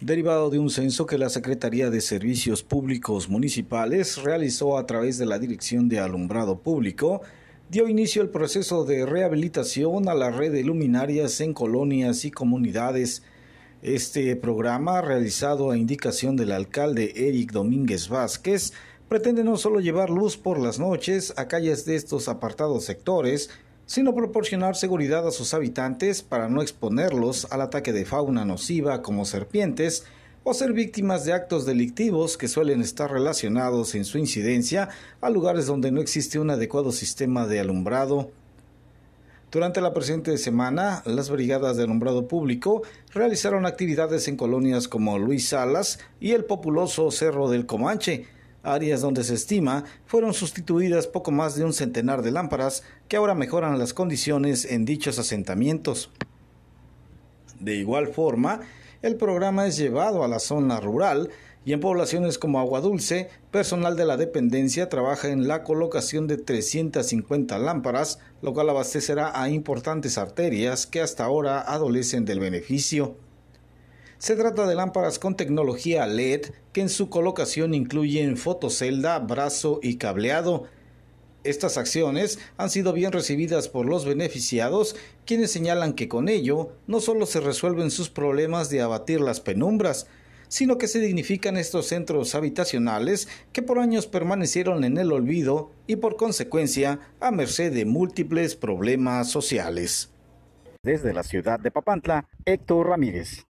derivado de un censo que la Secretaría de Servicios Públicos Municipales realizó a través de la Dirección de Alumbrado Público, dio inicio el proceso de rehabilitación a la red de luminarias en colonias y comunidades. Este programa, realizado a indicación del alcalde Eric Domínguez Vázquez, pretende no solo llevar luz por las noches a calles de estos apartados sectores, sino proporcionar seguridad a sus habitantes para no exponerlos al ataque de fauna nociva como serpientes o ser víctimas de actos delictivos que suelen estar relacionados en su incidencia a lugares donde no existe un adecuado sistema de alumbrado durante la presente semana, las brigadas de alumbrado público realizaron actividades en colonias como Luis Salas y el populoso Cerro del Comanche, áreas donde se estima fueron sustituidas poco más de un centenar de lámparas que ahora mejoran las condiciones en dichos asentamientos. De igual forma, el programa es llevado a la zona rural y en poblaciones como Agua Dulce, personal de la dependencia trabaja en la colocación de 350 lámparas, lo cual abastecerá a importantes arterias que hasta ahora adolecen del beneficio. Se trata de lámparas con tecnología LED que en su colocación incluyen fotocelda, brazo y cableado. Estas acciones han sido bien recibidas por los beneficiados, quienes señalan que con ello no solo se resuelven sus problemas de abatir las penumbras, sino que se dignifican estos centros habitacionales que por años permanecieron en el olvido y por consecuencia a merced de múltiples problemas sociales. Desde la ciudad de Papantla, Héctor Ramírez.